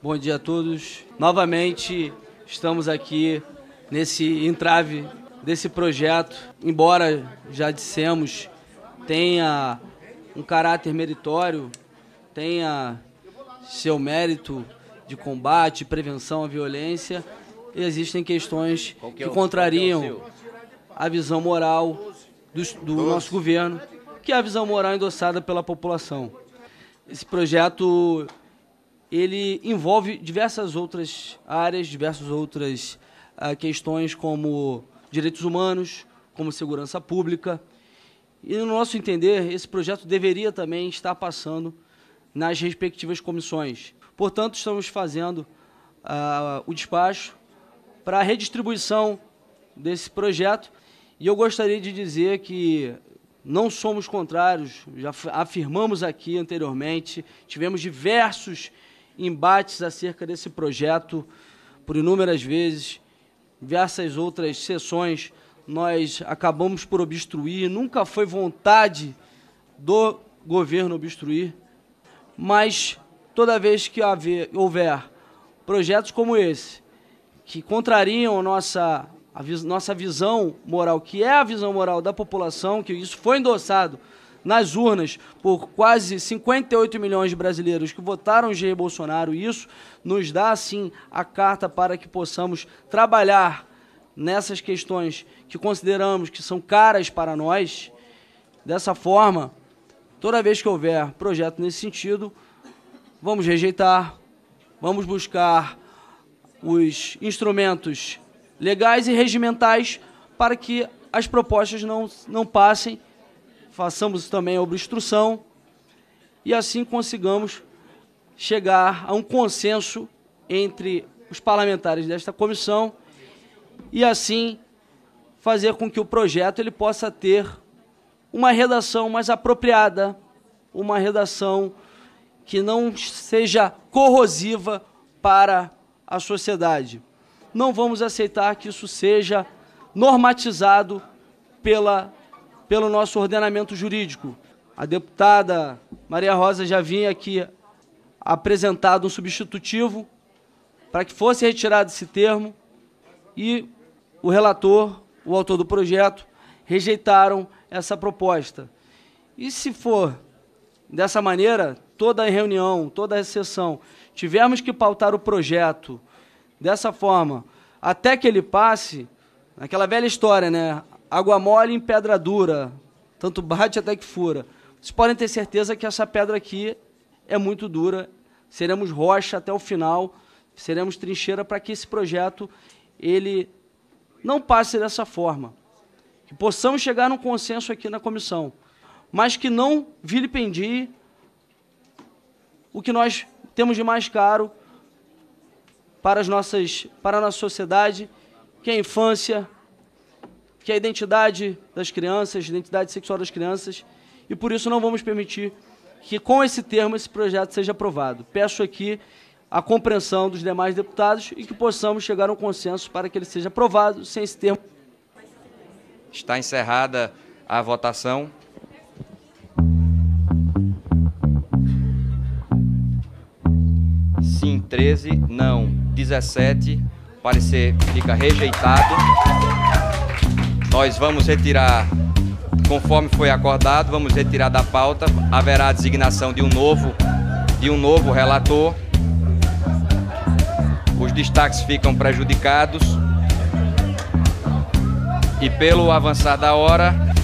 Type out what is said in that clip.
Bom dia a todos. Novamente estamos aqui nesse entrave desse projeto. Embora já dissemos tenha um caráter meritório, tenha seu mérito de combate, prevenção à violência, existem questões que é contrariam é a visão moral do, do nosso governo, que é a visão moral endossada pela população. Esse projeto ele envolve diversas outras áreas, diversas outras uh, questões como direitos humanos, como segurança pública. E no nosso entender, esse projeto deveria também estar passando nas respectivas comissões. Portanto, estamos fazendo uh, o despacho para a redistribuição desse projeto. E eu gostaria de dizer que não somos contrários, já afirmamos aqui anteriormente, tivemos diversos embates acerca desse projeto por inúmeras vezes, diversas outras sessões nós acabamos por obstruir, nunca foi vontade do governo obstruir, mas toda vez que haver, houver projetos como esse, que contrariam nossa, a, nossa visão moral, que é a visão moral da população, que isso foi endossado nas urnas por quase 58 milhões de brasileiros que votaram Jair Bolsonaro, isso nos dá, sim, a carta para que possamos trabalhar nessas questões que consideramos que são caras para nós. Dessa forma, toda vez que houver projeto nesse sentido, vamos rejeitar, vamos buscar os instrumentos legais e regimentais para que as propostas não, não passem façamos também a obstrução e assim consigamos chegar a um consenso entre os parlamentares desta comissão e assim fazer com que o projeto ele possa ter uma redação mais apropriada, uma redação que não seja corrosiva para a sociedade. Não vamos aceitar que isso seja normatizado pela pelo nosso ordenamento jurídico. A deputada Maria Rosa já vinha aqui apresentado um substitutivo para que fosse retirado esse termo e o relator, o autor do projeto, rejeitaram essa proposta. E se for dessa maneira, toda a reunião, toda a sessão, tivermos que pautar o projeto dessa forma, até que ele passe, aquela velha história, né? água mole em pedra dura, tanto bate até que fura. Vocês podem ter certeza que essa pedra aqui é muito dura. Seremos rocha até o final, seremos trincheira para que esse projeto ele não passe dessa forma. Que possamos chegar num consenso aqui na comissão, mas que não vilipendie o que nós temos de mais caro para, as nossas, para a nossa sociedade, que é a infância, que é a identidade das crianças, a identidade sexual das crianças, e por isso não vamos permitir que com esse termo esse projeto seja aprovado. Peço aqui a compreensão dos demais deputados e que possamos chegar a um consenso para que ele seja aprovado sem esse termo. Está encerrada a votação. Sim, 13, não, 17. O parecer fica rejeitado nós vamos retirar, conforme foi acordado, vamos retirar da pauta. Haverá a designação de um novo, de um novo relator. Os destaques ficam prejudicados. E pelo avançar da hora,